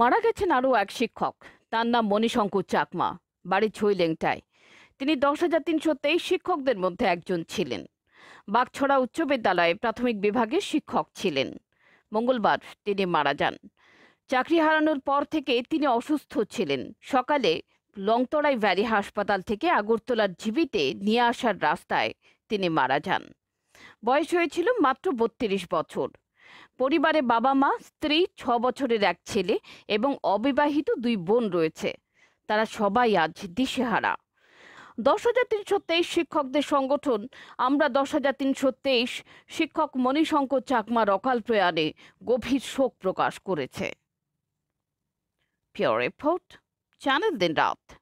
মারা গেছেন আরও এক শিক্ষক তার নাম মণিশঙ্কর চাকমা বাড়ি ছইলেংটায় তিনি দশ হাজার তিনশো তেইশ শিক্ষকদের মধ্যে একজন ছিলেন বাগছড়া উচ্চ বিদ্যালয়ে প্রাথমিক বিভাগের শিক্ষক ছিলেন মঙ্গলবার তিনি মারা যান চাকরি হারানোর পর থেকে তিনি অসুস্থ ছিলেন সকালে লংতড়াই ভ্যালি হাসপাতাল থেকে আগরতলার জীবিতে নিয়ে আসার রাস্তায় তিনি মারা যান বয়স হয়েছিল মাত্র বত্রিশ বছর পরিবারে বাবা মা স্ত্রী ছ বছরের এক ছেলে এবং অবিবাহিত দুই বোন রয়েছে তারা সবাই আজ দিশেহারা দশ হাজার তিনশো তেইশ শিক্ষকদের সংগঠন আমরা দশ হাজার তিনশো তেইশ শিক্ষক মণিশঙ্কর চাকমার অকাল প্রয়াণে গভীর শোক প্রকাশ করেছে পিওর এফোর্ট চ্যানেল দিন রাত